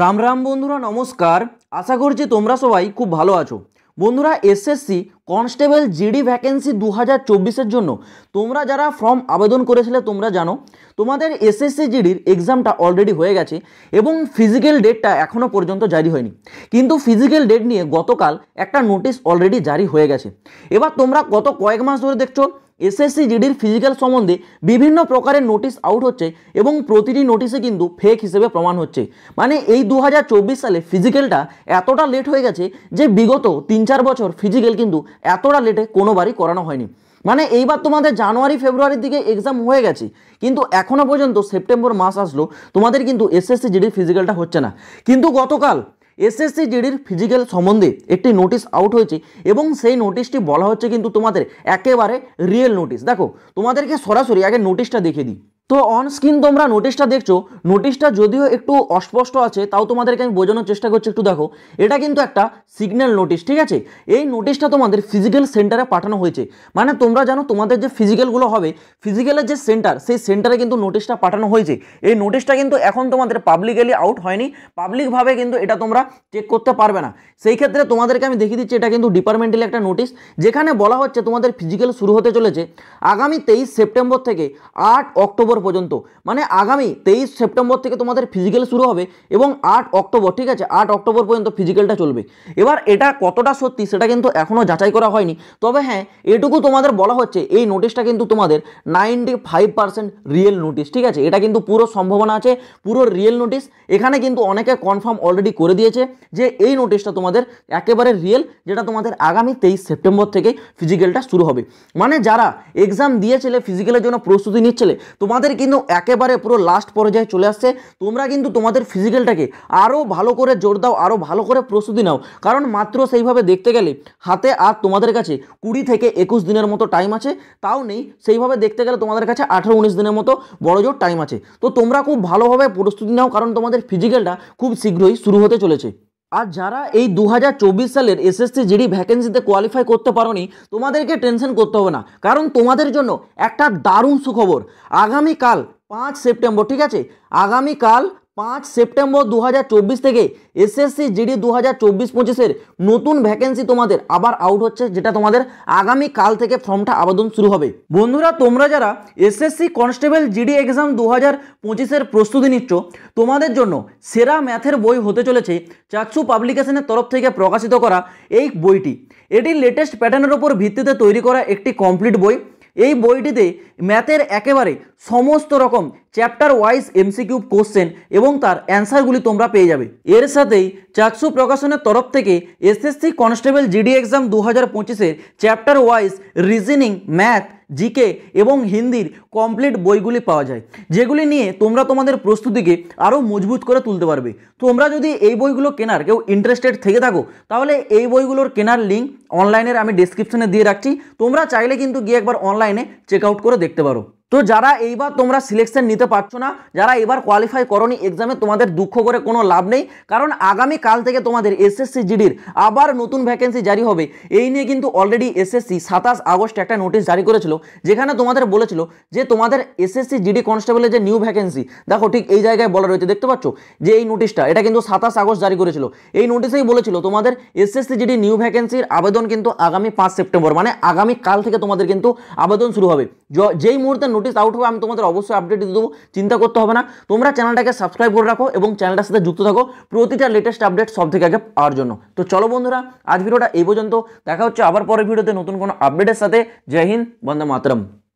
রাম রাম বন্ধুরা নমস্কার আশা করছি তোমরা সবাই খুব ভালো আছো বন্ধুরা এসএসসি কনস্টেবল জিডি ভ্যাকেন্সি দু হাজার জন্য তোমরা যারা ফর্ম আবেদন করেছিলে তোমরা জানো তোমাদের এসএসসি জিডির এক্সামটা অলরেডি হয়ে গেছে এবং ফিজিক্যাল ডেটটা এখনও পর্যন্ত জারি হয়নি কিন্তু ফিজিক্যাল ডেট নিয়ে গতকাল একটা নোটিশ অলরেডি জারি হয়ে গেছে এবার তোমরা গত কয়েক মাস ধরে দেখছো এসএসসি জিডির ফিজিক্যাল সম্বন্ধে বিভিন্ন প্রকারের নোটিশ আউট হচ্ছে এবং প্রতিটি নোটিশে কিন্তু ফেক হিসেবে প্রমাণ হচ্ছে মানে এই দু সালে ফিজিক্যালটা এতটা লেট হয়ে গেছে যে বিগত তিন চার বছর ফিজিক্যাল কিন্তু এতটা লেটে কোনোবারই করানো হয়নি মানে এইবার তোমাদের জানুয়ারি ফেব্রুয়ারির দিকে এক্সাম হয়ে গেছে কিন্তু এখনও পর্যন্ত সেপ্টেম্বর মাস আসলো তোমাদের কিন্তু এসএসসি জিডির ফিজিক্যালটা হচ্ছে না কিন্তু গতকাল এসএসসি জিডির ফিজিক্যাল সম্বন্ধে একটি নোটিশ আউট হয়েছে এবং সেই নোটিশটি বলা হচ্ছে কিন্তু তোমাদের একেবারে রিয়েল নোটিশ দেখো তোমাদেরকে সরাসরি আগে নোটিশটা দেখে দিই তো অন স্ক্রিন তোমরা নোটিশটা দেখছো নোটিশটা যদিও একটু অস্পষ্ট আছে তাও তোমাদেরকে আমি বোঝানোর চেষ্টা করছি একটু দেখো এটা কিন্তু একটা সিগন্যাল নোটিশ ঠিক আছে এই নোটিশটা তোমাদের ফিজিক্যাল সেন্টারে পাঠানো হয়েছে মানে তোমরা জানো তোমাদের যে ফিজিক্যালগুলো হবে ফিজিক্যালের যে সেন্টার সেই সেন্টারে কিন্তু নোটিশটা পাঠানো হয়েছে এই নোটিশটা কিন্তু এখন তোমাদের পাবলিক্যালি আউট হয়নি পাবলিকভাবে কিন্তু এটা তোমরা চেক করতে পারবে না সেই ক্ষেত্রে তোমাদেরকে আমি দেখিয়ে দিচ্ছি এটা কিন্তু ডিপার্টমেন্টালি একটা নোটিশ যেখানে বলা হচ্ছে তোমাদের ফিজিক্যাল শুরু হতে চলেছে আগামী তেইশ সেপ্টেম্বর থেকে আট অক্টোবর পর্যন্ত মানে আগামী তেইশ সেপ্টেম্বর থেকে তোমাদের ফিজিক্যাল শুরু হবে এবং আট অক্টোবর ঠিক আছে আট অক্টোবর পর্যন্ত ফিজিক্যালটা চলবে এবার এটা কতটা সত্যি সেটা কিন্তু এখনও যাচাই করা হয়নি তবে হ্যাঁ এটুকু তোমাদের বলা হচ্ছে এই নোটিশটা কিন্তু তোমাদের ninety five percent real notice ঠিক আছে এটা কিন্তু পুরো সম্ভাবনা আছে পুরো রিয়েল নোটিশ এখানে কিন্তু অনেকে কনফার্ম অলরেডি করে দিয়েছে যে এই নোটিশটা তোমাদের একেবারে রিয়েল যেটা তোমাদের আগামী তেইশ সেপ্টেম্বর থেকে ফিজিক্যালটা শুরু হবে মানে যারা এক্সাম দিয়েছিলে ফিজিক্যালের জন্য প্রস্তুতি নিচ্ছিলে তোমাদের তোমাদের কিন্তু একেবারে পুরো লাস্ট পর্যায়ে চলে আসছে তোমরা কিন্তু তোমাদের ফিজিক্যালটাকে আরও ভালো করে জোর দাও আরও ভালো করে প্রস্তুতি নাও কারণ মাত্র সেইভাবে দেখতে গেলে হাতে আর তোমাদের কাছে কুড়ি থেকে একুশ দিনের মতো টাইম আছে তাও নেই সেইভাবে দেখতে গেলে তোমাদের কাছে আঠেরো উনিশ দিনের মতো বড় জোর টাইম আছে তো তোমরা খুব ভালোভাবে প্রস্তুতি নাও কারণ তোমাদের ফিজিক্যালটা খুব শীঘ্রই শুরু হতে চলেছে আর যারা এই দু সালের এসএসসি জিডি ভ্যাকেন্সিতে কোয়ালিফাই করতে পারোনি তোমাদেরকে টেনশন করতে হবে না কারণ তোমাদের জন্য একটা দারুণ সুখবর আগামীকাল পাঁচ সেপ্টেম্বর ঠিক আছে আগামীকাল পাঁচ সেপ্টেম্বর দু থেকে এসএসসি জিডি দু হাজার চব্বিশ পঁচিশের নতুন ভ্যাকেন্সি তোমাদের আবার আউট হচ্ছে যেটা তোমাদের আগামী কাল থেকে ফর্মটা আবেদন শুরু হবে বন্ধুরা তোমরা যারা এসএসসি কনস্টেবল জিডি এক্সাম দু হাজার পঁচিশের প্রস্তুতি নিচ্ছ তোমাদের জন্য সেরা ম্যাথের বই হতে চলেছে চাকসু পাবলিকেশনের তরফ থেকে প্রকাশিত করা এই বইটি এটি লেটেস্ট প্যাটার্নের ওপর ভিত্তিতে তৈরি করা একটি কমপ্লিট বই এই বইটিতে ম্যাথের একেবারে সমস্ত রকম চ্যাপ্টার ওয়াইজ এমসিকিউ কোশ্চেন এবং তার অ্যান্সারগুলি তোমরা পেয়ে যাবে এর সাথেই চাকসু প্রকাশনের তরফ থেকে এসএসসি কনস্টেবল জিডি এক্সাম দু হাজার পঁচিশের chapter wise reasoning math GK এবং হিন্দির কমপ্লিট বইগুলি পাওয়া যায় যেগুলি নিয়ে তোমরা তোমাদের প্রস্তুতিকে আরও মজবুত করে তুলতে পারবে তোমরা যদি এই বইগুলো কেনার কেউ ইন্টারেস্টেড থেকে থাকো তাহলে এই বইগুলোর কেনার লিঙ্ক অনলাইনের আমি ডিসক্রিপশনে দিয়ে রাখছি তোমরা চাইলে কিন্তু গিয়ে একবার অনলাইনে চেক আউট করে দেখতে পারো তো যারা এইবার তোমরা সিলেকশন নিতে পারছো না যারা এবার কোয়ালিফাই করনি এক্সামে তোমাদের দুঃখ করে কোনো লাভ নেই কারণ আগামী কাল থেকে তোমাদের এসএসসি জিডির আবার নতুন ভ্যাকেন্সি জারি হবে এই নিয়ে কিন্তু অলরেডি এসএসসি সাতাশ আগস্ট একটা নোটিশ জারি করেছিল যেখানে তোমাদের বলেছিল যে তোমাদের এসএসসি জিডি কনস্টেবলের যে নিউ ভ্যাকেন্সি দেখো ঠিক এই জায়গায় বলা রয়েছে দেখতে পাচ্ছ যে এই নোটিশটা এটা কিন্তু সাতাশ আগস্ট জারি করেছিল এই নোটিশেই বলেছিল তোমাদের এসএসসি জিডি নিউ ভ্যাকেন্সির আবেদন কিন্তু আগামী পাঁচ সেপ্টেম্বর মানে আগামী কাল থেকে তোমাদের কিন্তু আবেদন শুরু হবে যেই মুহূর্তে নোটিস আউট হবে আমি তোমাদের অবশ্যই আপডেট দিয়ে দেবো চিন্তা করতে হবে না তোমরা চ্যানেলটাকে সাবস্ক্রাইব করে রাখো এবং চ্যানেলটার সাথে যুক্ত থাকো প্রতিটা লেটেস্ট আপডেট সব থেকে আগে পাওয়ার জন্য তো চলো বন্ধুরা আজ ভিডিওটা এই পর্যন্ত দেখা হচ্ছে আবার পরের ভিডিওতে নতুন কোনো আপডেটের সাথে জয় হিন্দ বন্দে মাতরম